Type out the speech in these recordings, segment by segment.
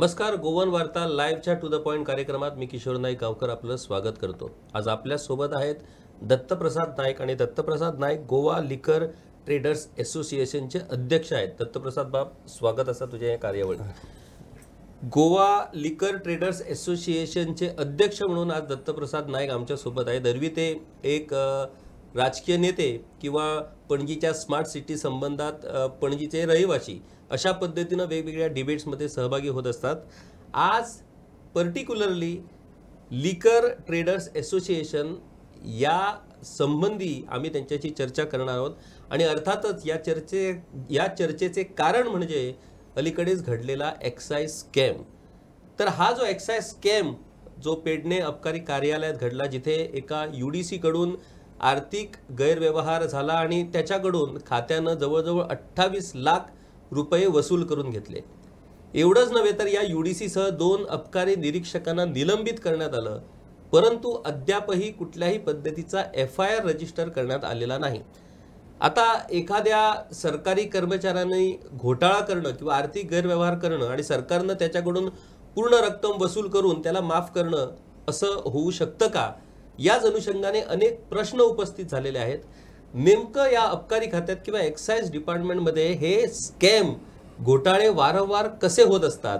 नमस्कार गोवन वार्ता लाईव्हच्या टू द पॉईंट कार्यक्रमात मी किशोर नाईक गावकर आपलं स्वागत करतो आज आपल्यासोबत आहेत दत्तप्रसाद नाईक आणि दत्तप्रसाद नाईक गोवा लिकर ट्रेडर्स असोसिएशनचे अध्यक्ष आहेत दत्तप्रसाद बाब स्वागत असा तुझ्या या कार्यावर गोवा लिकर ट्रेडर्स असोसिएशनचे अध्यक्ष म्हणून आज दत्तप्रसाद नाईक सोबत आहेत दरवी ते एक राजकीय नेते किंवा पणजीच्या स्मार्ट सिटी संबंधात पणजीचे रहिवासी अशा पद्धतीनं वेगवेगळ्या डिबेट्समध्ये सहभागी होत असतात आज पर्टिक्युलरली लिकर ट्रेडर्स असोसिएशन या संबंधी आम्ही त्यांच्याशी चर्चा करणार आहोत आणि अर्थातच या चर्चे या चर्चेचे कारण म्हणजे अलीकडेच घडलेला एक्साईज स्कॅम तर हा जो एक्साईज स्कॅम जो पेडणे अबकारी कार्यालयात घडला जिथे एका यू डी सीकडून आर्थिक गैरव्यवहार झाला आणि त्याच्याकडून खात्यानं जवळजवळ अठ्ठावीस लाख रुपये वसूल करून घेतले एवढंच नव्हे तर या यू डी सीसह दोन अपकारी निरीक्षकांना निलंबित करण्यात आलं परंतु अद्यापही कुठल्याही पद्धतीचा एफ आय आर रजिस्टर करण्यात आलेला नाही आता एखाद्या सरकारी कर्मचाऱ्यांनी घोटाळा करणं किंवा आर्थिक गैरव्यवहार करणं आणि सरकारनं त्याच्याकडून पूर्ण रक्कम वसूल करून त्याला माफ करणं असं होऊ शकतं का याच अनुषंगाने अनेक प्रश्न उपस्थित झालेले आहेत नेमकं या अबकारी खात्यात किंवा एक्साईज डिपार्टमेंटमध्ये हे स्कॅम घोटाळे वारंवार कसे होत असतात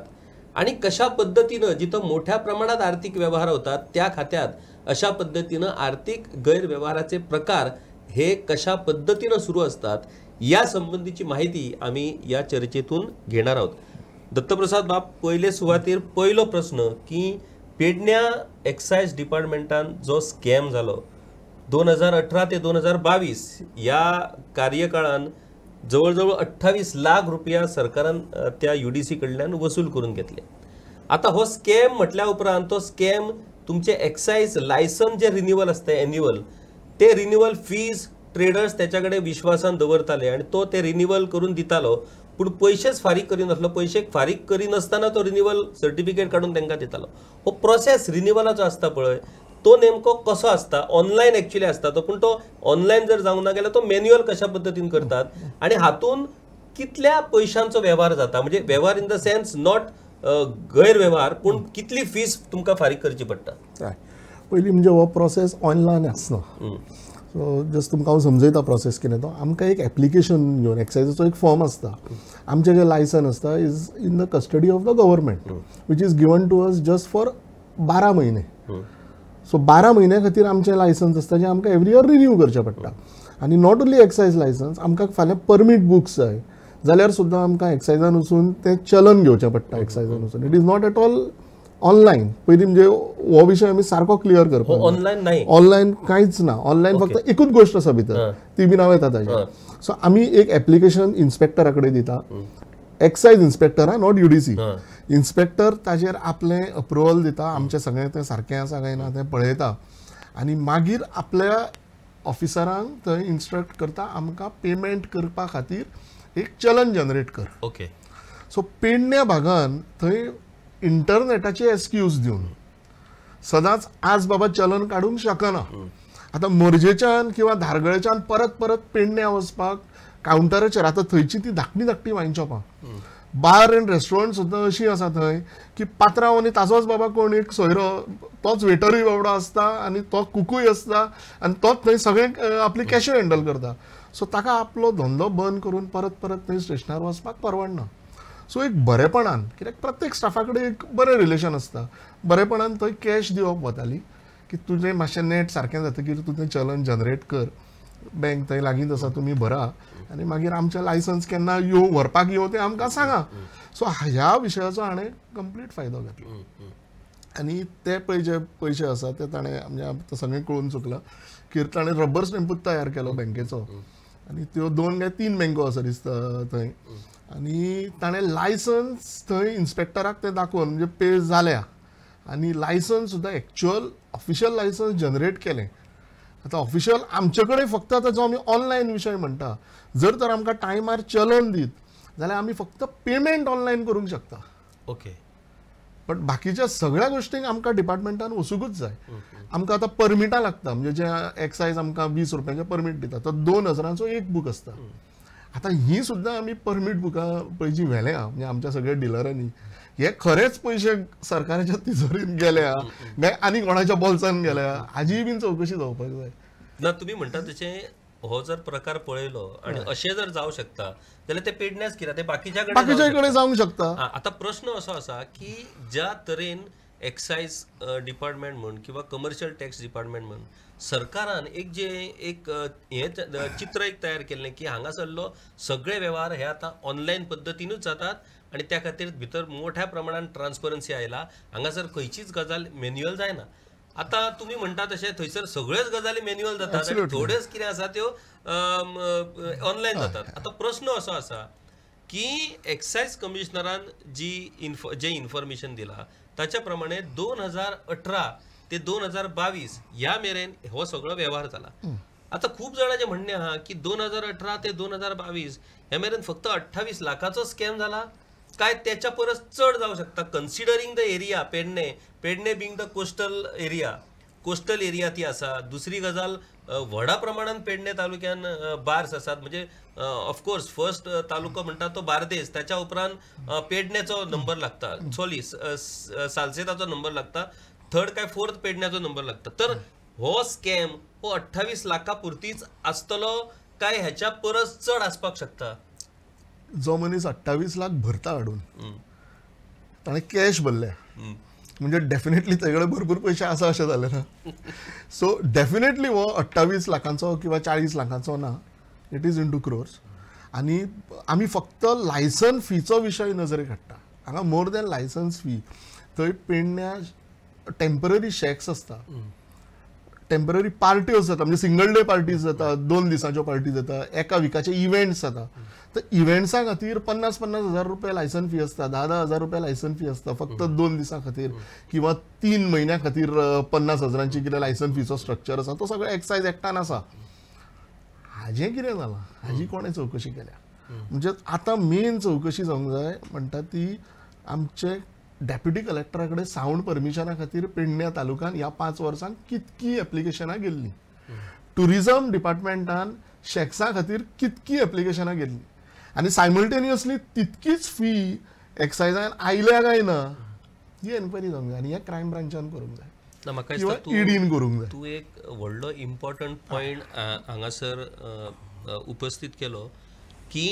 आणि कशा पद्धतीनं जिथं मोठ्या प्रमाणात आर्थिक व्यवहार होतात त्या खात्यात अशा पद्धतीनं आर्थिक गैरव्यवहाराचे प्रकार हे कशा पद्धतीनं सुरू असतात या संबंधीची माहिती आम्ही या चर्चेतून घेणार आहोत दत्तप्रसाद बाब पहिले सुवातीर पहिलो प्रश्न की पेडण्या एक्सायज डिपार्टमेंटान जो स्कॅम झाला दोन हजार अठरा ते दोन हजार बावीस या कार्यकाळात जवळजवळ अठ्ठावीस लाख रुपया सरकारान त्या यू डी सी वसूल करून घेतले आता हो स्कॅम म्हटल्या उपरांत तो स्कॅम तुमचे एक्सायज लायसन जे रिन्युअल असते एन्युअल ते रिन्युअल फीज ट्रेडर्स त्याच्याकडे विश्वासान दवरताले आणि तो ते रिन्युअल करून दितालो पण पैसेच फारीक करिनासलो पैसे फारीक करिनासतना तो रिन्युअल सर्टिफिकेट काढून त्यांना दितालो हो प्रोसेस रिन्युअलाचो असता पळय तो नेमको कसो असता ऑनलाईन ऍक्च्युली असता तो पण तो ऑनलाईन जर जावंक ना गेला तो मॅन्युअल कशा पद्दतीन करतात आणि हातून कितल्या पयशांचो व्यवहार जाता म्हणजे व्यवहार इन द सेन्स नॉट गैरव्यवहार पण कितली फीज तुमकां फारीक करची पडटा पहिली म्हणजे हो प्रोसेस ऑनलाईन आसना सो जस्ट तुमकां हांव समजयता प्रोसेस कितें तो आमकां एक एप्लिकेशन घेवन एक्सायजाचो एक फॉर्म आसता आमचें जें लायसन आसता is in the custody of the government which is given to us just for बारा म्हयने सो बारा महिन्या खातीर आमचें लायसन्स आसता जें आमकां एवरी इयर रिन्यू करचें पडटा आनी नॉट ओन्ली एक्सायज लायसन्स आमकां फाल्यां परमीट बुक्स जाय जाल्यार सुद्दां आमकां एक्सायजान वचून तें चलन घेवचें पडटा एक्सायजान वचून it is not at all online पयलीं म्हणजे हो विशय आमी सारको क्लियर करपाक ऑनलायन ऑनलायन कांयच ना ऑनलायन फक्त एकूच गोश्ट आसा भितर ती बी हांव येता ताजेर सो आमी एक एप्लिकेशन इन्स्पेक्टरा कडेन दिता excise inspector not UDC inspector ताजेर आपले अप्रुवल दिता आमचें सगळें तें सारकें आसा काय ना ते पळयता आणि मागीर आपल्या ऑफिसरांक थंय इन्स्ट्रक्ट करता आमकां पेमेंट करपा खातीर एक चलन जनरेट कर ओके सो पेडण्या भागान थंय इंटरनेटाचे एक्सक्यूज दिवन सदांच आज बाबा चलन काडूंक शकना आता आतां किंवा धारगळेच्यान परत परत पेडण्या वचपाक काउंटराचेर आतां थंयची ती धाकटी धाकटी वायन बार एंड रेस्टॉरंट सुद्दां अशी आसा थंय की पात्रांव आनी ताजोच बाबा कोण एक सोयरो तोच वेटरूय बाबडो आसता आनी तो कुकूय आसता आनी तोच थंय सगळे आपली कॅश हँडल करता सो ताका आपलो धंदो बंद करून परत परत थंय स्टेशनार वचपाक परवडना सो एक बरेपणान कित्याक प्रत्येक स्टाफा कडेन एक बरें रिलेशन आसता बरेपणान थंय कॅश दिवप वताली की तुजें मातशें नेट सारकें जातकीर तुजें चलन जनरेट कर बँक थंय लागींच आसा तुमी भरा आनी मागीर आमचें लायसन्स केन्ना यो व्हरपाक येवं तें आमकां सांगा सो ह्या विशयाचो हाणें कंप्लीट फायदो घेतलो आनी ते पळय जे पयशे आसा ते ताणें म्हणजे सगळें कळून चुकलां की ताणें रबर स्टॅम्पूच तयार केलो बँकेचो आनी त्यो दोन काय तीन बँको आसा दिसता थंय आनी ताणें लायसन्स थंय इन्स्पेक्टराक तें दाखोवन म्हणजे पे जाल्या आनी लायसन्स सुद्दां एक्चुअल ऑफिशियल लायसन्स जनरेट केलें आता ऑफिशियल आमच्याकडे फक्त आता जो आम्ही ऑनलायन विषय म्हणता जर तर आमका टायमार चलन दीत जाल्यार आम्ही फक्त पेमेंट ऑनलाईन करूंक शकता ओके बट बाकीच्या सगळ्या गोष्टींक आमकां डिपार्टमेंटान वसुकूच जाय आमकां आता परमिटां लागता म्हणजे जे एक्सायज आमकां वीस रुपयांचे परमीट दिता तो दोन हजारांचो एक बूक आसता hmm. आता ही सुद्धा आम्ही परमिट बुकां पळय व्हेल्या म्हणजे आमच्या सगळ्या डिलरांनी हे खरेच पैसे सरकाराच्या तिजोरीत गेल्या नाही आनी कोणाच्या बॉल्सान गेल्या हाजी बीन चौकशी जावपाक जाय ना तुम्ही म्हणता तशें हो जर प्रकार पळयलो आणि असे जर जाऊ शकता जाल्यार ते पेडण्यास किरा ते बाकीच्या बाकीच्या कडेन जावंक शकता आता प्रश्न असा असा की ज्या तरेन एक्साइज डिपार्टमेंट म्हणून किंवा कमर्शियल टॅक्स डिपार्टमेंट म्हणून सरकारान एक जे एक हें चित्र एक तयार केल्लें की हांगासरलो सगळे वेव्हार हे आता ऑनलायन पद्दतीनूच जातात आणि त्या खातीर भितर मोठ्या प्रमाणात ट्रान्सपरन्सी आयला हांगासर खंयचीच गजाल मेन्युअल जायना आता तुम्ही म्हणता तसे थंयसर सगळ्योच गजाली मॅन्युअल जातात थोड्योच कितें आसा त्यो ऑनलायन जातात आता प्रश्न असो आसा की एक्सायज कमिशनरान जी इन्फ जे इन्फॉर्मेशन दिला ताच्या प्रमाणे दोन हजार अठरा ते दोन हजार बावीस ह्या मेरेन हो सगळो व्यवहार झाला आता खूप जणांचे म्हणणे आहा की दोन हजार अठरा ते दोन हजार बावीस हे मेरेन फक्त अठ्ठावीस लाखाचा स्कॅम झाला काय त्याच्या परस चढ जाऊ शकता considering the area Pernem Pernem being the coastal area coastal area ती असा दुसरी गजाल व्हडा प्रमाणात पेडणे तालुक्यान बार्स असतात म्हणजे ऑफकोर्स फर्स्ट तालुका म्हणतात तो बार्देस त्याच्या उपरांत पेडण्याचा नंबर लागता सॉली सालसेताचा नंबर लागता थर्ड काय फोर्थ पेडण्याचा नंबर लागता तर हो स्कॅम हो अठ्ठावीस लाखा पुरतीच आसतलो काय ह्याच्या परस चढ आसपाक शकता जो मनीस अठ्ठावीस लाख भरता हाडून ताणें कॅश भरल्या म्हणजे डेफिनेटली त्याकडे भरपूर पैसे असा अशें झाले ना सो डेफिनेटली हो अठ्ठावीस लाखांचो किंवा चाळीस लाखांचा हो ना it is in two crores आणि आम्ही फक्त लायसन फीचो विषय नजरे काडटा हांगा मोर दॅन लायसन्स फी थंय पेडण्या टेम्पररी शेक्स आसता टेम्पररी पार्ट्यो जाता म्हणजे सिंगल डे पार्टीज जाता दोन दिसांच्यो पार्टी जाता एका विकाचे इव्हेंट्स जाता तर इव्हेंट्सा खातीर पन्नास पन्नास हजार रुपये लायसन फी आसता दहा दहा हजार रुपया लायसन फी असता फक्त दोन दिसां खातीर किंवा तीन महिन्या खातीर पन्नास हजारांची कितें लायसन फीचो स्ट्रक्चर आसा तो सगळो एक्सायज एक्टान आसा हाजें कितें जालां हाजी कोणें चवकशी केल्या म्हणजे आतां मेन चवकशी जावंक जाय म्हणटा ती आमचे डेप्युटी कलेक्टरा कडेन सावंड परमिशना खातीर पेडण्या तालुक्यान ह्या पांच वर्सांत कितकी एप्लिकेशनां गेल्लीं ट्युरिजम डिपार्टमेंटान शेक्सा खातीर कितकी एप्लिकेशनां गेल्लीं आणि सायमल्टेनियसली तितकीच फी एक्साइज आयल्या काय ना ही एन्क्वायरी जावंक जाय आनी हे क्रायम ब्रांचान करूंक जाय ईडीन तू एक व्हडलो इम्पॉर्टंट पॉयंट हांगासर उपस्थित केलो की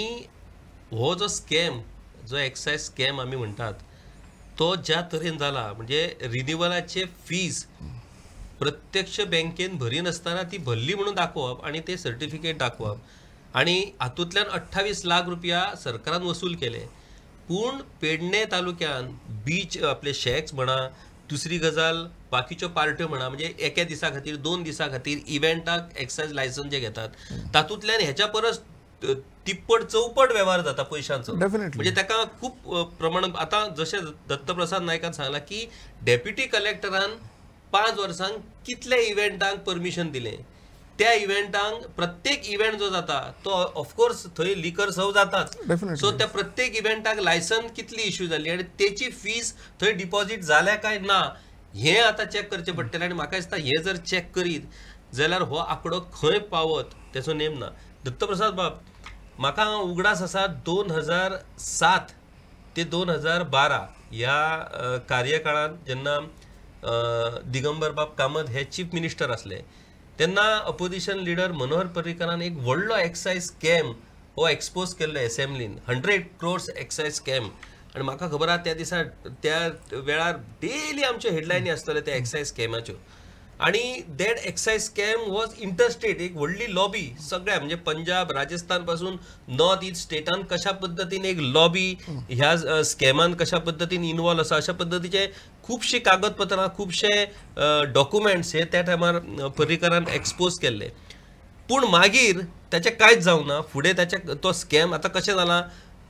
हो जो स्कॅम जो एक्साइज स्कॅम आमी म्हणटात तो ज्या तरेन जाला म्हणजे रिन्युवलाचे फीज प्रत्यक्ष बँकेन नसताना ती भरली म्हणून दाखोवप आणि ते सर्टिफिकेट दाखोवप आणि हातूंतल्यान अठ्ठावीस लाख रुपया सरकारान वसूल केले पूण पेडणे तालुक्यान बीच आपले शेक्स म्हणा दुसरी गजाल बाकीच्यो पार्ट्यो म्हणा म्हणजे एके दिसा खातीर दोन दिसा खातीर इव्हेंटाक एक्सायज लायसन्स जे घेतात तातूंतल्यान ह्याच्या परस तिप्पट चौपट वेव्हार जाता पैशांचो म्हणजे ताका खूप प्रमाण आता जशें दत्तप्रसाद नायकान सांगला की डेप्युटी कलेक्टरान पांच वर्सांक कितले इव्हेंटांक परमिशन दिलें त्या इव्हेंटांक प्रत्येक इव्हेंट जो जाता तो ऑफकोर्स थंय लिकर सव जाताच सो त्या प्रत्येक इव्हेंटाक लायसन कितली इश्यू जाली आणि तेची फीज थंय डिपॉझिट जाल्या काय ना हे आता चॅक करचें पडटलें आनी म्हाका दिसता हे जर चॅक करीत जाल्यार हो आंकडो खंय पावत तेचो नेम ना दत्तप्रसाद बाब म्हाका उगडास आसा दोन हजार सात ते दोन हजार बारा ह्या कार्यकाळांत जेन्ना दिगंबर बाब कामत हे चीफ मिनिस्टर असले तेन्ना अपोजिशन लिडर मनोहर पर्रिकरान एक व्हडलो एक्साईज स्कॅम हो एक्सपोज केल्लो एसेंब्लीन हंड्रेड क्रोर्स एक्साईज स्कॅम आणि म्हाका खबर आहा त्या दिसा त्या वेळार डेली आमच्यो हेडलायनी आसतल्यो त्या एक्साईज स्कॅमाच्यो आणि that excise scam was interstate एक वडली लॉबी सगळ्या म्हणजे पंजाब राजस्थान पासून नॉर्थ ईस्ट स्टेटान कशा पद्धतीने एक लॉबी ह्या स्कॅमान कशा पद्धतीने इन्वॉल्व असा अशा पद्धतीचे खुबशीं कागदपत्रां खुबशे डॉक्युमेंट्स हे त्या टायमार पर्रीकरान एक्सपोज केल्ले पूण मागीर त्याचे कांयच जावना फुडें ताचे तो स्कॅम आतां कशें जालां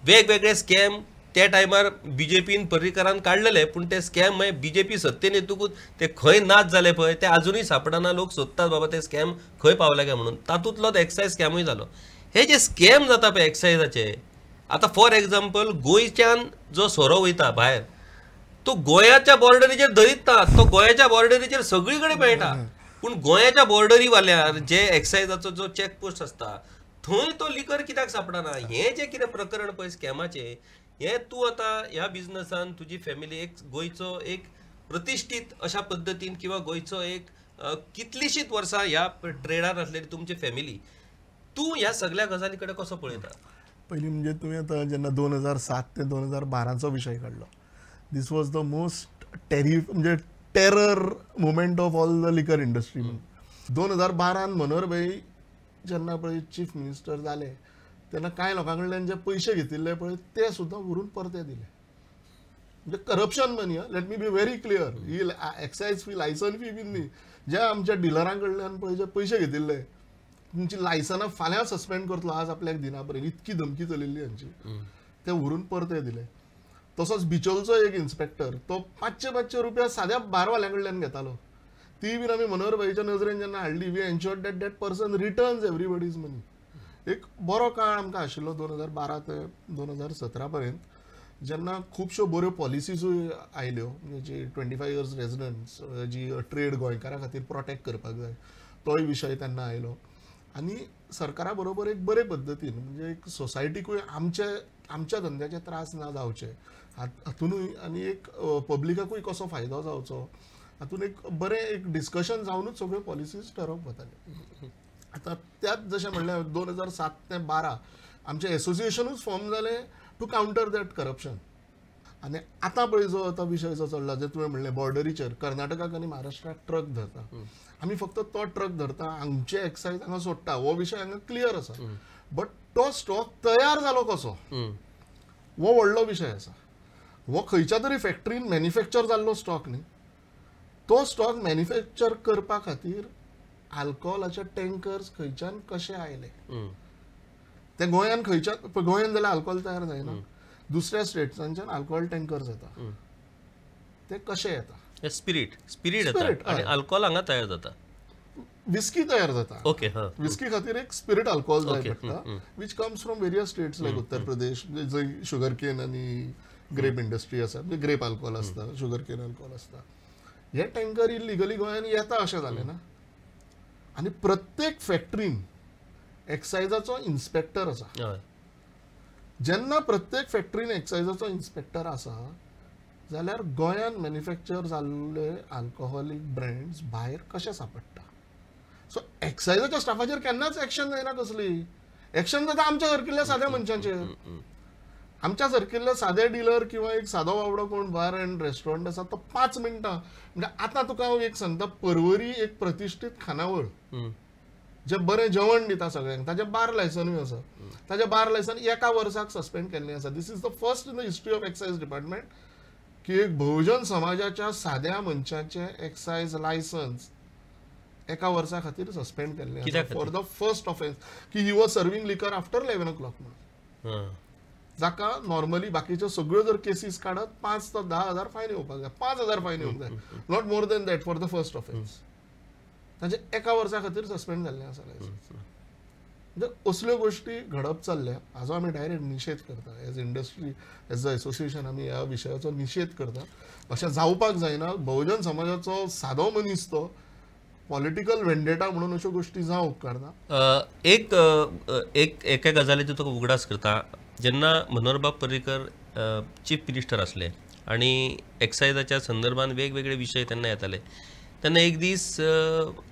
वेगवेगळे स्कॅम त्या टायमार बी जे पीन पर्रीकारान काडलेले पूण ते स्कॅम मागीर बी जे पी सत्तेन येतकूच ते खंय नाच जाले पळय ते अजूनही सापडना लोक सोदतात बाबा ते स्कॅम खंय पावले काय म्हणून तातूंतलोच एक्सायज स्कॅमूय झालो हे जे स्कॅम जाता पळय एक्सायजाचे आता फॉर एक्झाम्पल गोंयच्यान जो सोरो वयता भायर तो गोंयाच्या बॉर्डरीचेर धरीत तो गोंयाच्या बॉर्डरीचेर सगळी कडेन मेळटा पूण गोंयाच्या बॉर्डरी वाल्यार जे एक्सायजाचो जो पोस्ट आसता थंय तो लिकर कित्याक सापडना हे जे कितें प्रकरण पळय स्कॅमाचे हे तू आता ह्या बिझनेसान तुझी फॅमिली एक गोंयचो एक प्रतिश्ठीत अशा पद्दतीन किंवा गोंयचो एक कितलीशीत वर्सां ह्या ट्रेडार आसलेली तुमची फॅमिली तूं ह्या सगळ्या गजाली कडेन कसो पळयता पयलीं म्हणजे तुवें आतां जेन्ना दोन हजार सात ते दोन हजार बाराचो विशय काडलो दीस वॉज द मोस्ट टेरी म्हणजे terror moment of all the liquor industry म्हणून दोन हजार बारान मनोहर भाई जेन्ना पळय चीफ मिनिस्टर झाले त्यांना काय लोकां म्हणजे कडल्यान जे पैसे घेतिल्ले पळय ते सुद्धा व्हरून परते दिले म्हणजे corruption money let me be very clear ही एक्सायज फी लायसन फी बी न्ही ज्या आमच्या डिलरां कडल्यान पळय जे पैसे घेतिल्ले तुमची लायसनां फाल्यां सस्पेंड करतलो आज आपल्याक दिना पर्यंत इतकी धमकी चलिल्ली हांची ते व्हरून परते दिले तसोच बिचोलचो एक इन्स्पेक्टर तो पांचशे पांचशे रुपया साध्या बारवाल्या कडल्यान घेतालो ती बी आमी भाईच्या नजरेन जेन्ना हाडली we ensure that that person returns everybody's money एक बरो काळ आमकां आशिल्लो दोन हजार बारा ते दोन हजार सतरा पर्यंत जेन्ना खुबश्यो बऱ्यो पॉलिसीसूय आयल्यो म्हणजे जी ट्वेंटी फायव इयर्स रेजिडंट्स जी ट्रेड गोंयकारां खातीर प्रोटेक्ट करपाक जाय तोय विशय तेन्ना आयलो आनी सरकारा बरोबर एक बरे पद्दतीन म्हणजे एक सोसायटीकूय आमचे आमच्या धंद्याचे त्रास ना जावचे हातूनूय आनी एक पब्लिकाकूय कसो फायदो जावचो हातून एक बरें एक डिस्कशन जावनूच सगळ्यो पॉलिसीज ठरोवप वताले आता त्यात जसे म्हणले दोन हजार सात ते बारा आमचे एसोसिएशनूच फॉर्म झाले टू काउंटर दॅट करप्शन आणि आता पळय जो आता विषय जो चढला जे तुम्ही म्हणलें बॉर्डरीचेर कर्नाटकाक आणि महाराष्ट्रात ट्रक धरता आम्ही फक्त तो ट्रक धरता आमचे एक्सायज हांगा सोडटा हो विषय हांगा क्लियर असा बट तो स्टॉक तयार झाला कसो हो व्हडलो विषय आसा हो खंयच्या तरी फॅक्टरीन मॅन्युफॅक्चर जाल्लो स्टॉक न्ही तो स्टॉक मॅन्युफॅक्चर करपा खातीर आल्कोहोलाचे टँकर्स खंयच्यान कशे आयले ते गोंयान खंयच्यान गोंयान जाल्यार आल्कोहोल तयार जायना दुसऱ्या स्टेट्सांच्यान आल्कोहोल टँकर्स येता ते कशे येता स्पिरिट स्पिरिट येता आल्कोहोल हांगा तयार जाता विस्की तयार जाता ओके विस्की खातीर एक स्पिरिट आल्कोहोल जाय पडटा which comes from various states like Uttar Pradesh जंय शुगर केन आनी ग्रेप इंडस्ट्री आसा म्हणजे ग्रेप आल्कोहोल आसता शुगर केन आल्कोहोल आसता हे टँकर इलिगली गोंयान येता अशें जालें ना आणि प्रत्येक फॅक्टरीन एक्सायजाचो इन्स्पेक्टर असा हय जेन्ना प्रत्येक फॅक्टरीन एक्साइजाचो इन्स्पेक्टर असा जाल्यार गोंयान मॅन्युफॅक्चर जाल्ले आल्कोहोलीक ब्रँड्स भायर कशे सापडटा सो एक्सायजाच्या स्टाफाचेर केन्नाच एक्शन जायना कसली एक्शन जाता आमच्या हरकिल्ल्या साध्या मनशांचेर आमच्या सारकिल्ले सादे डिलर किंवा एक सादो बाबडो कोण बार अँड रेस्टॉरंट असा तो पांच मिनटां म्हणजे आता तुका एक सांगता परवरी एक प्रतिष्ठित खानावळ जे बरे जेवण दिता सगळ्यांक ताजे बार लायसनूय आसा ताजे बार लायसन एका वर्साक सस्पेंड केल्लें आसा this is the first in the history of excise department की एक बहुजन समाजाच्या साध्या मनशाचे एक्सायज लायसन्स एका वर्सा खातीर सस्पेंड केल्लें फॉर द फर्स्ट ऑफेन्स की he was serving liquor after eleven o'clock म्हणून जाका नॉर्मली बाकीच्यो सगळ्यो जर केसीस काढत पाच ते दहा हजार फायन येवपाक जाय पांच हजार फायन येवंक जाय not more than that for the first offence ताचे एका वर्सा खातीर सस्पेंड जाल्लें आसा म्हणजे असल्यो गोष्टी घडप चालल्या हाजो आमी डायरेक्ट निषेध करता as industry as a association आमी ह्या विशयाचो निशेध करता अशें जावपाक जायना बहुजन समाजाचो सादो मनीस तो पॉलिटिकल वेंडेटा म्हणून अश्यो गोष्टी जावंक उपकारना एक एक एका गजालीची तुका उगडास करता जेन्ना मनोहरबाब पर्रीकर चीफ मिनिस्टर असले आणि एक्सायजाच्या संदर्भात वेगवेगळे विषय त्यांना येताले त्यांना एक दीस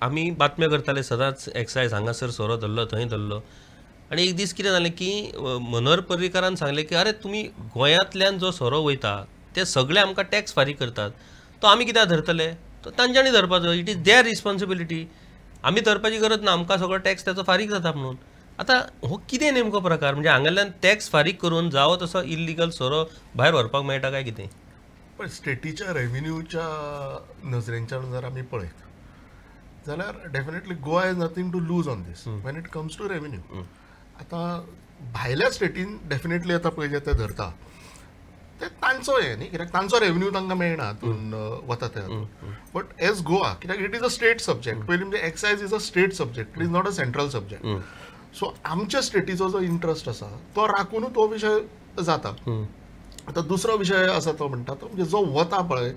आम्ही बातम्या करताले सदांच एक्सायज हांगासर सोरो धरलो थंय धरलो आणि एक दीस कितें जालें की मनोहर पर्रिकरांनी सांगले की अरे तुम्ही गोंयांतल्यान जो सोरो वयता ते सगळे आमकां टॅक्स फारीक करतात तो आमी कित्याक धरतले तो तांच्यांनी धरपाचो इट इज देअर रिस्पॉन्सिबिलिटी आमी धरपाची गरज ना आमकां सगळो टॅक्स त्याचं फारीक जाता म्हणून आता हो किती नेमको प्रकार म्हणजे हांगल्यान टॅक्स फारीक करून जावं तसो इल्लिगल सोरो भायर व्हरपाक मेळटा काय कितें पण स्टेटीच्या रेव्हेन्यूच्या नजरेच्या जर आमी पळयत जाल्यार definitely Goa is nothing to lose on this when it comes to revenue आतां भायल्या स्टेटीन डेफिनेटली आतां पळय जे ते धरता ते तांचो हे न्ही कित्याक तांचो रेव्हेन्यू तांकां मेळना हातून वता ते बट एज गोवा कित्याक it is a state subject पयलीं म्हणजे excise is a state subject it is not a central subject so आमच्या स्टेटीचो जो इंट्रस्ट असा तो राखून तो विशय जाता आता दुसरो विषय असा तो म्हणटा म्हणजे जो वता पळय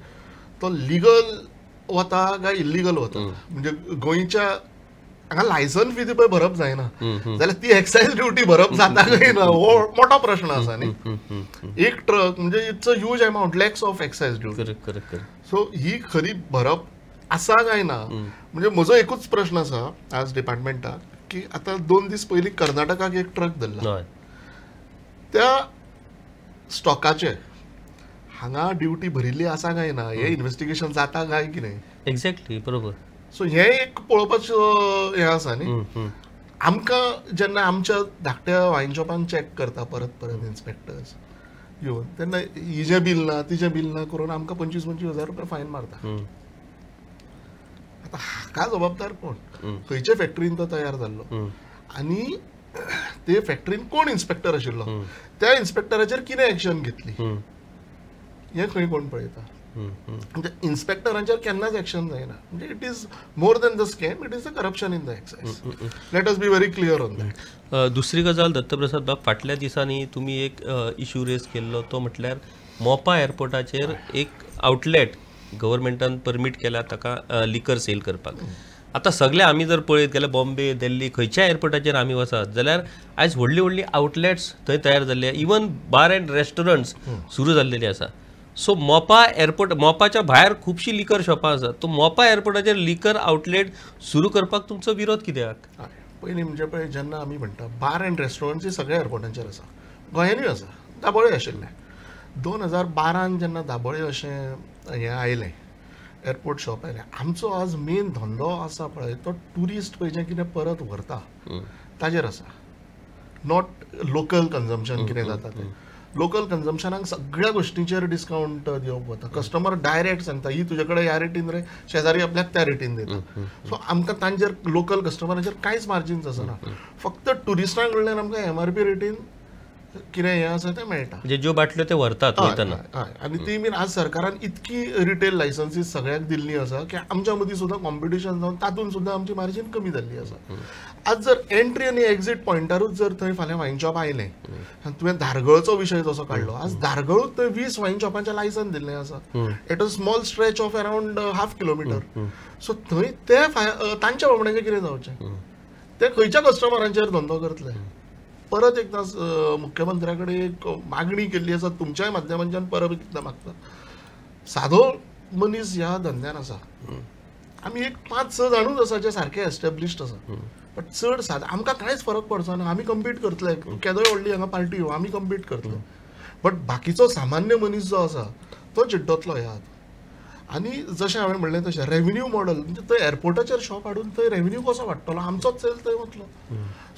तो लिगल वता काय इलिगल वता म्हणजे गोंयच्या हांगा लायसन्स फी पळय भरप जायना जाल्यार ती एक्सायज ड्युटी भरप जाता काय ना हो मोठो प्रश्न आसा न्ही एक ट्रक म्हणजे it's a huge amount lakhs of excise duty so ही खरी भरप आसा काय ना म्हणजे म्हजो एकूच प्रश्न आसा आज डिपार्टमेंटाक की आता दोन दीस पहिली कर्नाटकाक एक ट्रक दिला त्या स्टॉकाचे हांगा ड्युटी भरिल्ली आसा काय ना हे इन्व्हेस्टिगेशन जाता काय नाही एक्झॅक्टली बरोबर सो हे एक पळोवपाचं हें आसा न्ही आमकां जेन्ना आमच्या धाकट्या वाईन शॉपान चॅक करता परत परत इन्स्पेक्टर्स यो तेन्ना हिजें बील ना तिजें बील ना करून आमकां पंचवीस पंचवीस हजार रुपया फायन मारता हा हाका जबाबदार कोण खंयच्या फॅक्टरीन तो तयार जाल्लो आणि ते फॅक्टरीन कोण इन्स्पेक्टर आशिल्लो त्या इन्स्पेक्टराचेर कितें एक्शन घेतली हे खंय कोण पळयता म्हणजे इन्स्पेक्टरांचेर केन्नाच एक्शन जायना म्हणजे it is more than the scam it is the corruption in the excise let us be very clear on that दुसरी गजाल दत्तप्रसाद बाब फाटल्या दिसांनी तुम्ही एक इश्यू रेज केल्लो तो म्हटल्यार मोपा एअरपोर्टाचेर एक आउटलेट गव्हर्मेंटान परमीट केला ताका लिकर सेल करपाक आतां सगळे आमी जर पळयत गेल्यार बॉम्बे दिल्ली खंयच्या एअरपोर्टाचेर आमी वसात जाल्यार आयज व्हडली व्हडली आउटलेट्स थंय तयार जाल्ले इवन बार अँड रेस्टॉरंट्स सुरू जाल्लेली आसा सो मोपा एअरपोर्ट मोपाच्या भायर खुबशीं लिकर शॉपां आसात तो मोपा एअरपोर्टाचेर लिकर आउटलेट सुरू करपाक तुमचो विरोध कित्याक पयलीं म्हणजे पळय जेन्ना आमी म्हणटा बार अँड रेस्टॉरंट्स सगळ्या एअरपोर्टांचेर आसा गोंयानूय आसा दाबोळे आशिल्ले दोन हजार बारान जेन्ना दाबोळे अशें हें आयलें एअरपोर्ट शॉप आयलें आमचो आज मेन धंदो आसा पळय तो ट्युरिस्ट पळय जें कितें परत व्हरता ताजेर आसा नॉट लोकल कन्जम्पशन कितें जाता लोकल कन्झम्पशनाक सगळ्या गोष्टींचेर डिस्काउंट दिवप वता कस्टमर डायरेक्ट सांगता ही तुजे कडेन ह्या रेटीन रे शेजारी आपल्याक त्या रेटीन दिता सो आमकां तांचेर लोकल कस्टमरांचेर कांयच मार्जिन्स आसना फक्त टुरिस्टां कडल्यान आमकां एम आर पी रेटीन कितें हें आसा मेळटा म्हणजे ज्यो बाटल्यो ते व्हरतात आणि आनी ती आज सरकारान इतकी रिटेल लायसन्सीस सगळ्यांक दिल्ली असा की आमच्या मदीं सुद्धा कॉम्पिटिशन जाऊन तातून सुद्धा आमची मार्जिन कमी झाली असा आज जर एंट्री आणि एक्झिट पॉयंटारूच जर थंय फाल्यां वाईन शॉप आयलें तुवें धारगळचो विषय जसो काढलो आज धारगळूच थंय वीस वायन लायसन्स लायसन दिल्ले आसा at a small stretch of around half kilometre so थंय ते तांच्या बाबड्यांचें कितें जावचें ते खंयच्या कस्टमरांचेर धंदो करतले परत एकदा मुख्यमंत्र्याकडे एक मागणी केली असा तुमच्याय माध्यमांच्या परत एकदा मागतात साधो मनीस ह्या धंद्यान आसा आम्ही एक पाच स जाणूच असा जे सारखे एस्टेब्लिश्ड असा बट चड साद आमकां कांयच फरक पडचो ना आम्ही कम्पीट करतले केदोय व्हडली हांगा पार्टी आमी कम्पीट करतले बट बाकीचो सामान्य मनीस जो आसा तो चिड्डतलो ह्या आणि जसे हांवें म्हणलें तशें रेव्हेन्यू मॉडल म्हणजे थंय एअरपोर्टाचेर शॉप हाडून थंय रेव्हेन्यू कसो वाडटलो आमचोच सेल थंय वतलो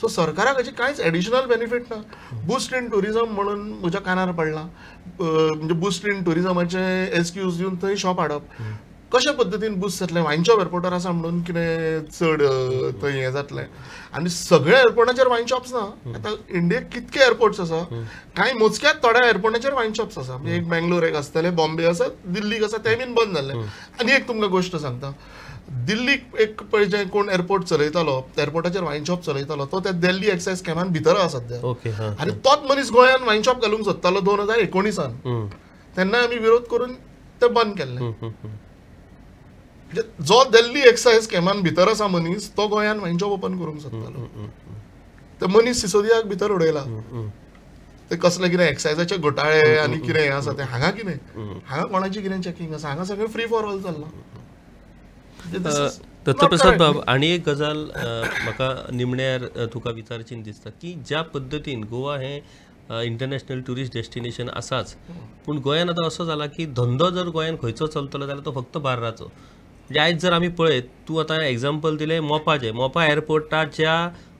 सो सरकारा सरकाराक काहीच कांयच एडिशनल बेनिफीट ना बुस्ट इन टुरिजम म्हणून म्हज्या कानार पडला म्हणजे बुस्ट इन टुरिजमाचे एसक्यूज दिवन थंय शॉप हाडप कशा पद्दतीन बुस जातले वाईनच्या एअरपोर्टार आसा म्हणून कितें चड थंय हें जातलें आनी सगळ्या एअरपोर्टाचेर वायनशॉप्स ना आतां इंडियेक कितके एअरपोर्ट्स आसा कांय मोजक्यात थोड्या एअरपोर्टाचेर शॉप्स आसा म्हणजे एक बेंगलोर एक आसतले बॉम्बे आसा दिल्लीक आसा ते बीन बंद जाल्ले आनी एक तुमकां गोश्ट सांगता दिल्लीक एक जे कोण एअरपोर्ट चलयतालो एअरपोर्टाचेर वायनशॉप चलयतालो तो त्या दिल्ली एक्सायज कॅम्पान भितर आसा सध्या आनी तोच मनीस गोंयान वायनशॉप घालूंक सोदतालो दोन हजार एकोणीसान तेन्ना आमी विरोध करून ते बंद केल्ले म्हणजे जो दिल्ली एक्साइज स्कॅमान भितर आसा मनीस तो गोंयांत जॉब ओपन करूंक सोदतालो ते मनीस सिसोदियाक भितर उडयला ते कसले कितें एक्सायजाचे घोटाळे आनी कितें हे आसा ते हांगा कितें हांगा कोणाची कितें चॅकिंग आसा हांगा सगळें फ्री फॉर ऑल चल्लां दत्तप्रसाद बाब आणि एक गजाल म्हाका निमण्यार तुका विचारचीन दिसता की ज्या पद्दतीन गोवा हे इंटरनॅशनल ट्युरिस्ट डेस्टिनेशन असाच पण गोंयांत आता असो झाला की धंदो जर गोंयांत खंयचो चलतलो जाल्यार तो फक्त बार्राचो म्हणजे आयज जर आम्ही पळयत तू आता एग्जाम्पल दिले मोपाचें मोपा एअरपोर्टाच्या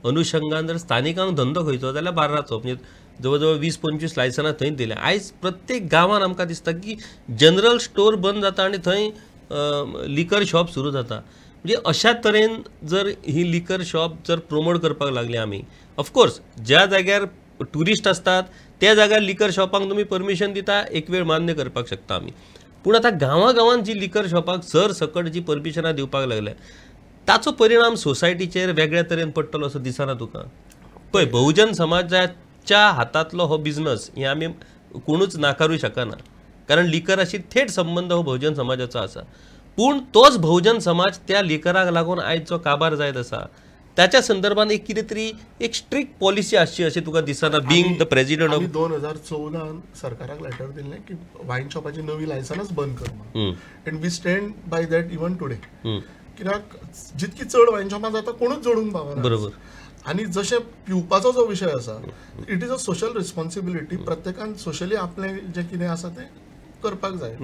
अनुषंगान जर स्थानिकांक धंदो खंयचो जाल्यार बार्राचो म्हणजे जवळ जवळ वीस पंचवीस लायसनां थंय दिल्या आयज प्रत्येक गांवांत आमकां दिसता की जनरल स्टोर बंद जाता आनी थंय लिकर शॉप सुरू जाता म्हणजे अशा तरेन जर ही लिकर शॉप जर प्रमोट करपाक लागली आमी ऑफकोर्स ज्या जाग्यार टुरिस्ट असतात त्या जाग्यार लिकर शॉपांक तुम्ही परमिशन दिता एक वेळ मान्य करपाक शकता आमी पूण आतां गांवागांवांत जी लिकर शॉपाक सर सकट जी परमिशनां दिवपाक लागल्या ताचो परिणाम सोसायटीचेर वेगळ्या तरेन पडटलो असो दिसना तुका पळय बहुजन समाजाच्या हातांतलो हो बिझनस हे आमी कोणूच नाकारूय शकना कारण लिकराशी थेट संबंध हो बहुजन समाजाचो आसा पूण तोच बहुजन समाज त्या लिकराक लागून आयज जो काबार जायत आसा त्याच्या संदर्भात एक कितें तरी एक स्ट्रिक्ट पॉलिसी आसची असे तुका दिसना बिंग द प्रेसिडेंट ऑफ दोन हजार चौदान सरकाराक लेटर दिल्लें की वाईन शॉपाची नवी लायसन्स बंद कर and and we stand by that even today कित्याक जितकी चड वाईन शॉपां जाता कोणूच जोडूंक पावना बरोबर आणि जशें पिवपाचो जो विषय असा it is a social responsibility प्रत्येकान सोशली आपले जे कितें आसा तें करपाक जाय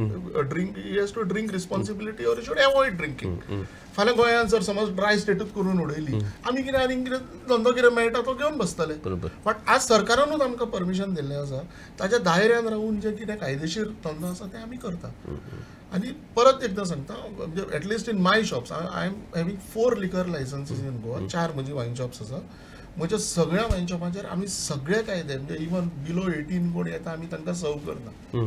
drink you has to drink responsibility or you should avoid drinking फाल्यां गोंयांत जर समज ड्राय स्टेटूच करून उडयली आमी कितें आनी कितें धंदो कितें मेळटा तो घेवन बसतले बट आज सरकारानूच आमकां परमिशन दिल्लें आसा ताच्या दायऱ्यान रावून जे कितें कायदेशीर धंदो आसा ते आमी करता आनी परत एकदां सांगता at least in my shops I am having four liquor licences in Goa चार म्हजी वायन शॉप्स आसा म्हज्या सगळ्या वाईन शॉपांचेर आमी सगळे कायदे म्हणजे इवन बिलो एटीन कोण येता आमी तांकां सर्व करता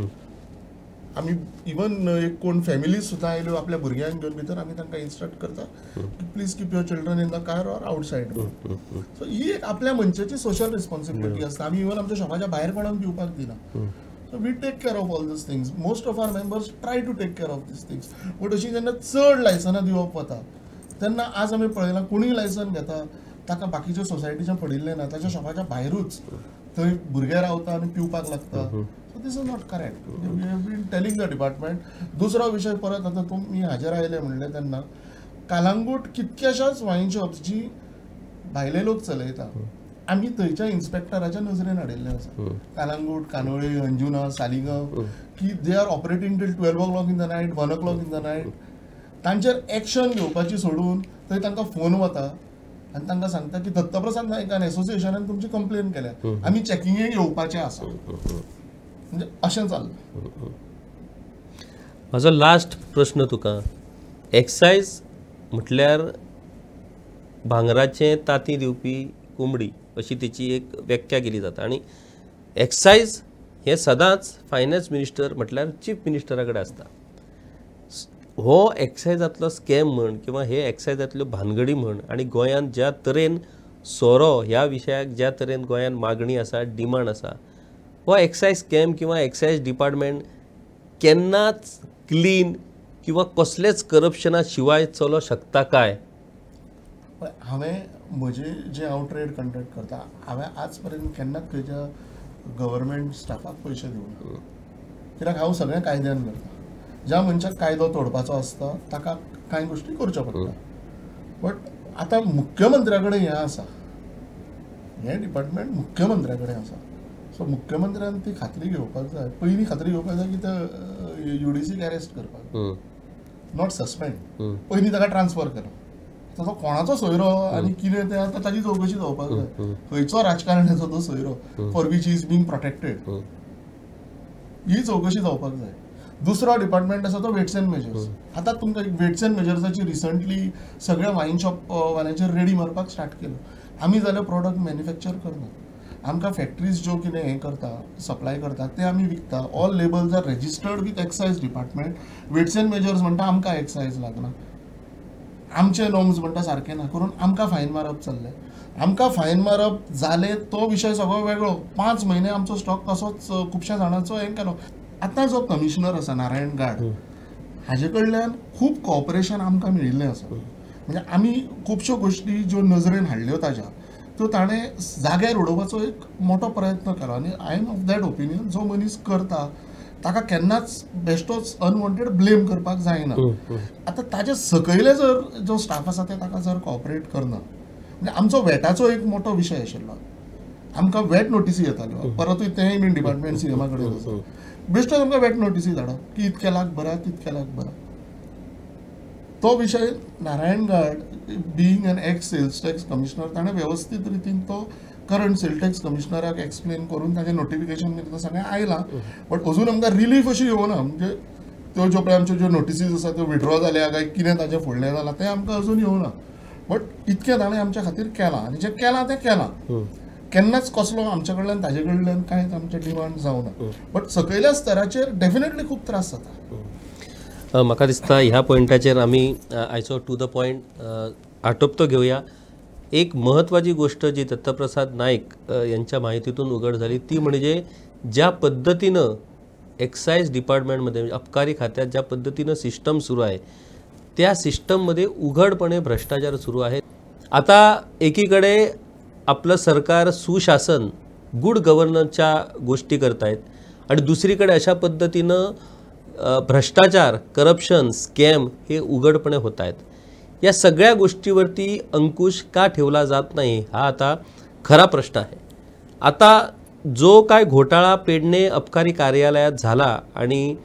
आम्ही इवन एक कोण फॅमिली सुद्धा आयल्यो आपल्या भुरग्यांक घेऊन भीतर आम्ही त्यांना इन्स्ट्रक्ट करता की please keep your children in the car or outside so ही एक आपल्या मनशाची सोशल रिस्पॉन्सिबिलिटी आसता आम्ही इवन आमच्या शॉपाच्या बाहेर कोणाक पिवपाक दिना so we take care of all these things most of our members try to take care of these things but अशी जेव्हा चड लायसनां दिवप वता त्यांना आज आम्ही पळयलां कोणी लायसन घेता ताका बाकीच्या सोसायटीच्या पडिल्ले ना त्याच्या शॉपाच्या भायरूच थंय भुरगे रावता आणि पिवपाक लागता this is not correct we have been telling the department दुसरो विशय परत आता तुम्ही हाजेर आयले म्हणलें तेन्ना कालांगूट कितकेशाच वाईन शॉप्स जी भायले लोक चलयता आम्ही थंयच्या इन्स्पेक्टराच्या नजरेन हाडिल्ले आसा कालांगूट कानोळे अंजुना सालिगांव की they are operating till twelve o'clock in the night one o'clock in the night तांचेर एक्शन घेवपाची सोडून थंय तांकां फोन वता आनी तांकां सांगता की दत्तप्रसाद नायकान एसोसिएशनान तुमची कंप्लेन केल्या आमी चॅकिंगेक येवपाचें आसा म्हणजे असं चाललं लास्ट प्रश्न तुका एक्सरसायज म्हटल्यार भांगराचे ताती दिवपी कोंबडी अशी तिची एक व्याख्या केली जाता आणि एक्सरसायज हे सदांच फायनान्स मिनिस्टर म्हटल्यार चीफ मिनिस्टराकडे कडेन हो एक्सरसायजांतलो स्कॅम म्हण किंवा हे एक्सरसायजांतल्यो भानगडी म्हण आणि गोंयांत ज्या तरेन सोरो ह्या विशयाक ज्या तरेन गोंयांत मागणी आसा डिमांड आसा व एक्सायज कॅम्प किंवा एक्सायज डिपार्टमेंट केन्नाच क्लीन किंवा कसलेच करप्शना शिवाय चलो शकता काय हांवें म्हजे जे हांव ट्रेड कंडक्ट करता हांवें आज पर्यंत केन्नाच खंयच्या गव्हर्मेंट स्टाफाक पयशे ना कित्याक हांव सगळें कायद्यान करता ज्या मनशाक कायदो तोडपाचो आसता ताका कांय गोश्टी करच्यो पडटा बट आतां मुख्यमंत्र्या कडेन हें आसा हें डिपार्टमेंट मुख्यमंत्र्या कडेन आसा सो मुख्यमंत्र्यान ती खात्री घेवपाक जाय पयली खात्री घेवपाक जाय की ते युडीसीक अरेस्ट करपाक नॉट सस्पेंड पहिली ताका ट्रान्सफर करप ताचो कोणाचो सोयरो आनी कितें तें आतां ताची चवकशी जावपाक जाय खंयचो राजकारण्याचो तो सोयरो for which is being protected ही चवकशी जावपाक जाय दुसरो डिपार्टमेंट आसा तो वेट्स एंड मेजर्स आतां तुमकां वेट्स एंड मेजर्साची रिसंटली सगळ्या वाईन शॉप वाल्यांचेर रेडी मारपाक स्टार्ट केलो आमी जाल्यार प्रोडक्ट मॅन्युफॅक्चर करना आमकां फॅक्ट्रीज ज्यो कितें हें करता सप्लाय करता ते आमी विकता all labels are registered with excise department weights and measures म्हणटा आमकां एक्सायज लागना आमचे नॉर्म्स म्हणटा सारके ना करून आमकां फायन मारप चल्लें आमकां फायन मारप जालें तो विशय सगळो वेगळो पांच म्हयने आमचो स्टॉक तसोच खुबश्या जाणांचो हें केलो आतां जो कमिशनर आसा नारायण गाड हाजे कडल्यान खूब कॉपरेशन आमकां मेळिल्लें आसा म्हणजे आमी खुबश्यो गोश्टी ज्यो नजरेन हाडल्यो ताज्या तो ताणें जाग्यार उडोवपाचो एक मोठो प्रयत्न केलो आनी I am of that opinion जो मनीस करता ताका केन्नाच बेश्टोच अनवॉन्टेड ब्लेम करपाक जायना आतां ताजे सकयले जर जो स्टाफ आसा ते ताका जर कॉपरेट करना म्हणजे आमचो वेटाचो एक मोठो विशय आशिल्लो आमकां वेट नोटिसी येताल्यो परतूय तेंय बीन डिपार्टमेंट सिनेमा कडेन बेश्टोच आमकां वेट नोटिसी धाडप की इतके लाख भरात तितके लाख भरात तो विषय नारायणघाट being an ex sales tax commissioner ताणें व्यवस्थित रितीन तो करंट सेल टॅक्स कमिशनराक एक्सप्लेन करून ताजें नोटिफिकेशन बी सगळें आयलां बट अजून आमकां रिलीफ अशी येवना म्हणजे त्यो जो पळय आमच्यो ज्यो नोटिसीस आसा त्यो विड्रॉ जाल्या काय कितें ताजें फुडलें जालां तें आमकां अजून येवना बट इतकें ताणें आमच्या खातीर केलां आनी जें केलां तें केलां केन्नाच कसलो आमच्या कडल्यान ताजे कडल्यान कांयच आमचें डिमांड ना बट सकयल्या स्तराचेर डेफिनेटली खूब त्रास जाता म्हाका दिसता ह्या पॉयंटाचेर आमी आयचो टू द पॉयंट आटोपतो घेऊया एक महत्त्वाची गोष्ट जी दत्तप्रसाद नाईक यांच्या माहितीतून उघड झाली ती म्हणजे ज्या पद्धतीनं एक्साईज डिपार्टमेंटमध्ये म्हणजे अबकारी खात्यात ज्या पद्धतीनं सिस्टम सुरू आहे त्या सिस्टममध्ये उघडपणे भ्रष्टाचार सुरू आहे आता एकीकडे आपलं सरकार सुशासन गुड गव्हर्नन्सच्या गोष्टी करतायत आणि दुसरीकडे अशा पद्धतीनं भ्रष्टाचार करप्शन स्कॅम हे उघडपणे होत आहेत या सगळ्या गोष्टीवरती अंकुश का ठेवला जात नाही हा आता खरा प्रश्न आहे आता जो काय घोटाळा पेडणे अबकारी कार्यालयात झाला आणि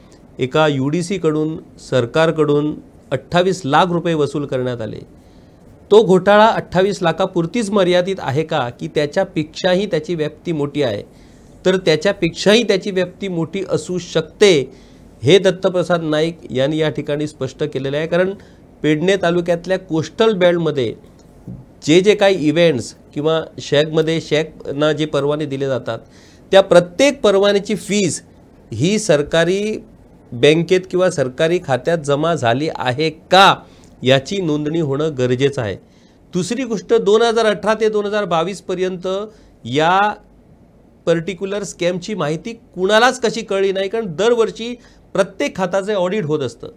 एका यू डी सीकडून सरकारकडून अठ्ठावीस लाख रुपये वसूल करण्यात आले तो घोटाळा अठ्ठावीस लाखापुरतीच मर्यादित आहे का की त्याच्यापेक्षाही त्याची व्याप्ती मोठी आहे तर त्याच्यापेक्षाही त्याची व्याप्ती मोठी असू शकते हे दत्तप्रसाद नाईक यांनी या ठिकाणी स्पष्ट केलेलं आहे कारण पेडणे तालुक्यातल्या कोस्टल बेल्टमध्ये जे जे काही इव्हेंट्स किंवा शॅकमध्ये शॅकना जे परवाने दिले जातात त्या प्रत्येक परवान्याची फीज ही सरकारी बँकेत किंवा सरकारी खात्यात जमा झाली आहे का याची नोंदणी होणं गरजेचं आहे दुसरी गोष्ट दोन हजार अठरा ते दोन हजार बावीसपर्यंत या पर्टिक्युलर स्कॅमची माहिती कुणालाच कशी कळली नाही कारण दरवर्षी प्रत्येक खाताचे ऑडिट होत असतं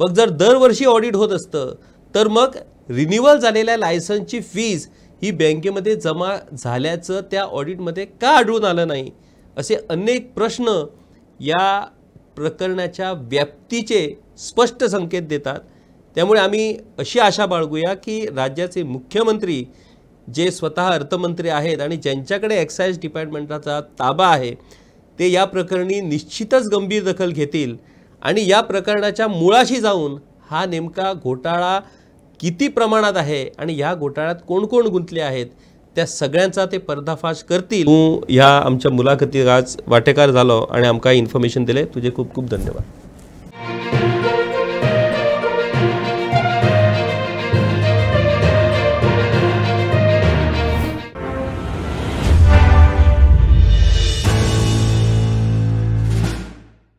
मग जर दरवर्षी ऑडिट होत असतं तर मग रिन्युअल झालेल्या लायसन्सची फीज ही बँकेमध्ये जमा झाल्याचं त्या ऑडिटमध्ये का आढळून आलं नाही असे अनेक प्रश्न या प्रकरणाच्या व्याप्तीचे स्पष्ट संकेत देतात त्यामुळे आम्ही अशी आशा बाळगूया की राज्याचे मुख्यमंत्री जे स्वतः अर्थमंत्री आहेत आणि ज्यांच्याकडे एक्साईज डिपार्टमेंटाचा ताबा आहे ते या प्रकरणी निश्चितच गंभीर दखल घेतील आणि या प्रकरणाच्या मुळाशी जाऊन हा नेमका घोटाळा किती प्रमाणात आहे आणि या घोटाळ्यात कोण कोण गुंतले आहेत त्या सगळ्यांचा ते पर्दाफाश करतील तू ह्या आमच्या मुलाखती आज वाटेकार झालो आणि आमकां इन्फॉर्मेशन दिले तुझे खूप खूप धन्यवाद